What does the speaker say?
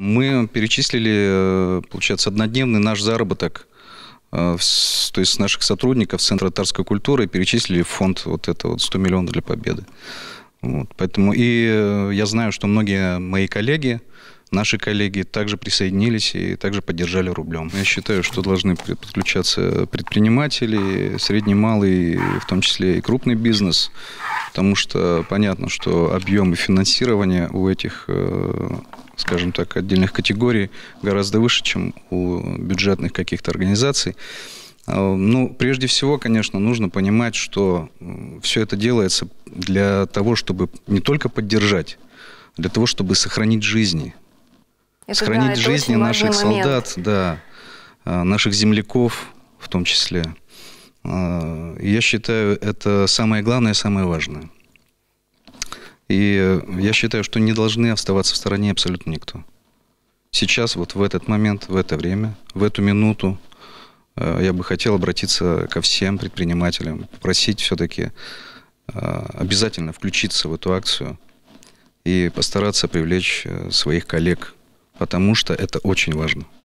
Мы перечислили, э, получается, однодневный наш заработок, э, то есть наших сотрудников Центра татарской культуры, перечислили в фонд вот это вот 100 миллионов для победы. Вот, поэтому и э, я знаю, что многие мои коллеги, наши коллеги также присоединились и также поддержали рублем. Я считаю, что должны подключаться предприниматели, средний, малый, в том числе и крупный бизнес потому что понятно, что объемы финансирования у этих, э, скажем так, отдельных категорий гораздо выше, чем у бюджетных каких-то организаций. А, ну, прежде всего, конечно, нужно понимать, что все это делается для того, чтобы не только поддержать, для того, чтобы сохранить жизни. Это, сохранить да, жизни наших солдат, момент. да, а, наших земляков в том числе. Э, я считаю, это самое главное, самое важное. И э, я считаю, что не должны оставаться в стороне абсолютно никто. Сейчас, вот в этот момент, в это время, в эту минуту, э, я бы хотел обратиться ко всем предпринимателям, попросить все-таки обязательно включиться в эту акцию и постараться привлечь своих коллег, потому что это очень важно.